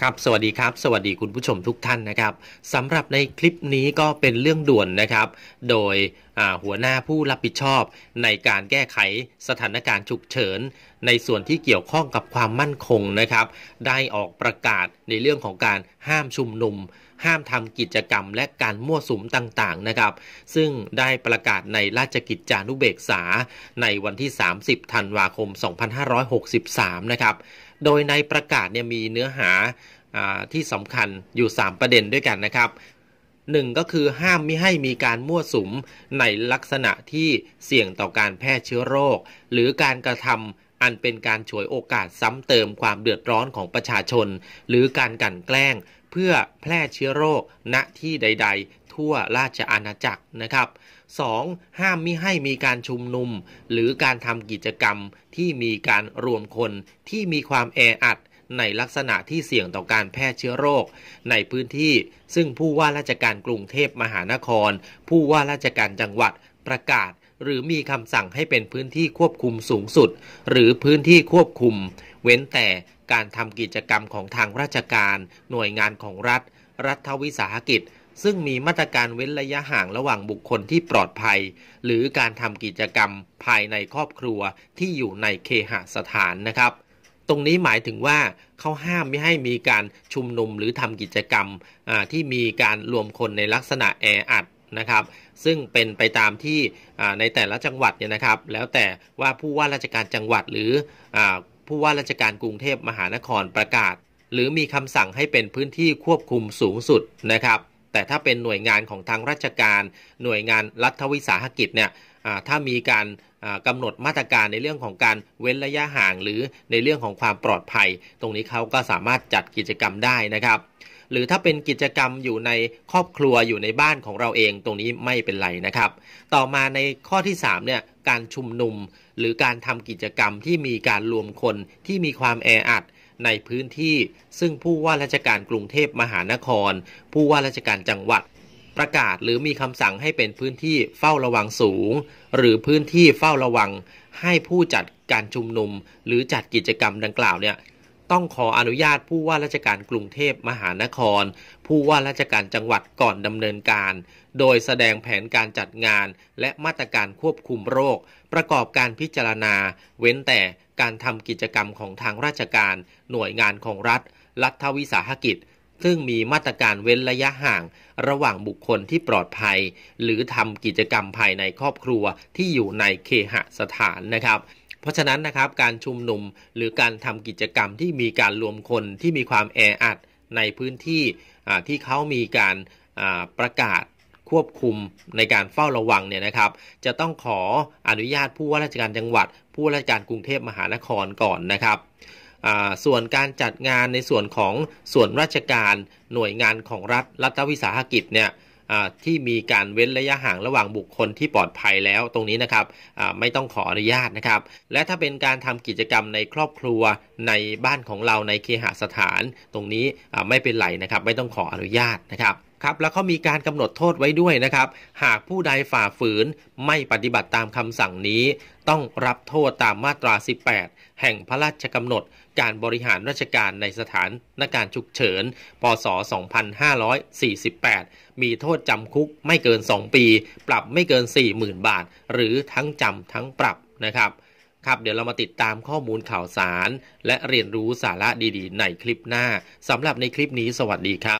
ครับสวัสดีครับ สวัสดีคุณผู้ชมทุกท่านนะครับสำหรับในคลิปนี้ก็เป็นเรื่องด่วนนะครับ โดยหัวหน้าผู้รับผิดชอบในการแก้ไขสถานการณ์ฉุกเฉินในส่วนที่เกี่ยวข้องกับความมั่นคงนะครับ ได้ออกประกาศในเรื่องของการห้ามชุมนุม ห้ามทำกิจกรรมและการมั่วสุมต่างๆนะครับ ซึ่งได้ประกาศในราชกิจจานุเบกษา ในวันที่ 30ธันวาคม2563นะครับโดยในประกาศเนี่ยมีเนื้อหาที่สำคัญอยู่ 3 ประเด็นด้วยกันนะครับหนึ่งก็คือห้ามไม่ให้มีการมั่วสุมในลักษณะที่เสี่ยงต่อการแพร่เชื้อโรค หรือการกระทำอันเป็นการฉวยโอกาสซ้ำเติมความเดือดร้อนของประชาชน หรือการกันแกล้งเพื่อแพร่เชื้อโรคณที่ใด ๆ ทั่วราชอาณาจักรนะครับสองห้ามมิให้มีการชุมนุม หรือการทำกิจกรรมที่มีการรวมคนที่มีความแออัดในลักษณะที่เสี่ยงต่อการแพร่เชื้อโรค ในพื้นที่ ซึ่งผู้ว่าราชการกรุงเทพมหานคร ผู้ว่าราชการจังหวัดประกาศ หรือมีคำสั่งให้เป็นพื้นที่ควบคุมสูงสุด หรือพื้นที่ควบคุม เว้นแต่การทำกิจกรรมของทางราชการ หน่วยงานของรัฐ รัฐวิสาหกิจซึ่งมีมาตรการเว้นระยะห่างระหว่างบุคคลที่ปลอดภัย หรือการทำกิจกรรมภายในครอบครัวที่อยู่ในเคหสถานนะครับ ตรงนี้หมายถึงว่าเขาห้ามไม่ให้มีการชุมนุมหรือทำกิจกรรมที่มีการรวมคนในลักษณะแออัดนะครับซึ่งเป็นไปตามที่ในแต่ละจังหวัดเนี่ยนะครับ แล้วแต่ว่าผู้ว่าราชการจังหวัดหรืออผู้ว่าราชการกรุงเทพมหานครประกาศ หรือมีคำสั่งให้เป็นพื้นที่ควบคุมสูงสุดนะครับแต่ถ้าเป็นหน่วยงานของทางราชการหน่วยงานรัฐวิสาหกิจเนี่ยถ้ามีการกำหนดมาตรการในเรื่องของการเว้นระยะห่างหรือในเรื่องของความปลอดภัย ตรงนี้เขาก็สามารถจัดกิจกรรมได้นะครับ หรือถ้าเป็นกิจกรรมอยู่ในครอบครัวอยู่ในบ้านของเราเองตรงนี้ไม่เป็นไรนะครับ ต่อมาในข้อที่3เนี่ยการชุมนุมหรือการทำกิจกรรมที่มีการรวมคนที่มีความแออัดในพื้นที่ซึ่งผู้ว่าราชการกรุงเทพมหานคร ผู้ว่าราชการจังหวัด ประกาศหรือมีคำสั่งให้เป็นพื้นที่เฝ้าระวังสูง หรือพื้นที่เฝ้าระวังให้ผู้จัดการชุมนุม หรือจัดกิจกรรมดังกล่าวเนี่ยต้องขออนุญาตผู้ว่าราชการกรุงเทพมหานคร ผู้ว่าราชการจังหวัดก่อนดำเนินการ โดยแสดงแผนการจัดงาน และมาตรการควบคุมโรค ประกอบการพิจารณา เว้นแต่การทำกิจกรรมของทางราชการ หน่วยงานของรัฐ รัฐวิสาหกิจ ซึ่งมีมาตรการเว้นระยะห่าง ระหว่างบุคคลที่ปลอดภัย หรือทำกิจกรรมภายในครอบครัวที่อยู่ในเคหสถานนะครับเพราะฉะนั้นนะครับการชุมนุมหรือการทำกิจกรรมที่มีการรวมคนที่มีความแออัดในพื้นที่ที่เขามีการประกาศควบคุมในการเฝ้าระวังเนี่ยนะครับ จะต้องขออนุญาตผู้ว่าราชการจังหวัด ผู้ว่าราชการกรุงเทพมหานครก่อนนะครับส่วนการจัดงานในส่วนของส่วนราชการหน่วยงานของรัฐรัฐวิสาหกิจเนี่ยที่มีการเว้นระยะห่างระหว่างบุคคลที่ปลอดภัยแล้วตรงนี้นะครับไม่ต้องขออนุญาตนะครับ และถ้าเป็นการทำกิจกรรมในครอบครัวในบ้านของเราในเคหสถาน ตรงนี้ไม่เป็นไรนะครับไม่ต้องขออนุญาตนะครับครับแล้วเขามีการกำหนดโทษไว้ด้วยนะครับหากผู้ใดฝ่าฝืนไม่ปฏิบัติตามคำสั่งนี้ ต้องรับโทษตามมาตรา 18 แห่งพระราชกำหนด การบริหารราชการในสถานนการฉุกเฉินพศ 2548 มีโทษจำคุกไม่เกิน 2 ปี ปรับไม่เกิน 40,000 บาท หรือทั้งจำทั้งปรับนะครับ ครับเดี๋ยวเรามาติดตามข้อมูลข่าวสาร และเรียนรู้สาระดี ๆ ในคลิปหน้าสำหรับในคลิปนี้สวัสดีครับ